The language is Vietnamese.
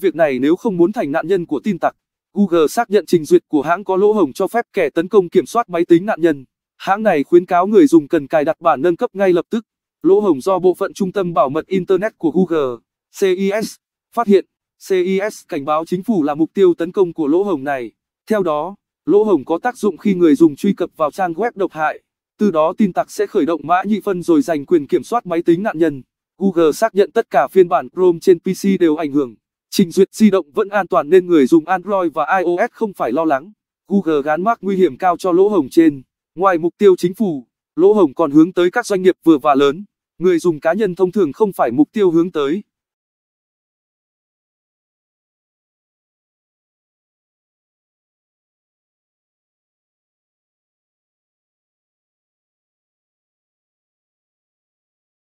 Việc này nếu không muốn thành nạn nhân của tin tặc, Google xác nhận trình duyệt của hãng có lỗ hổng cho phép kẻ tấn công kiểm soát máy tính nạn nhân. Hãng này khuyến cáo người dùng cần cài đặt bản nâng cấp ngay lập tức. Lỗ hổng do bộ phận trung tâm bảo mật Internet của Google, CIS, phát hiện. CIS cảnh báo chính phủ là mục tiêu tấn công của lỗ hổng này. Theo đó, lỗ hổng có tác dụng khi người dùng truy cập vào trang web độc hại. Từ đó tin tặc sẽ khởi động mã nhị phân rồi giành quyền kiểm soát máy tính nạn nhân. Google xác nhận tất cả phiên bản Chrome trên PC đều ảnh hưởng. Trình duyệt di động vẫn an toàn nên người dùng Android và iOS không phải lo lắng. Google gán mác nguy hiểm cao cho lỗ hổng trên. Ngoài mục tiêu chính phủ, lỗ hổng còn hướng tới các doanh nghiệp vừa và lớn. Người dùng cá nhân thông thường không phải mục tiêu hướng tới.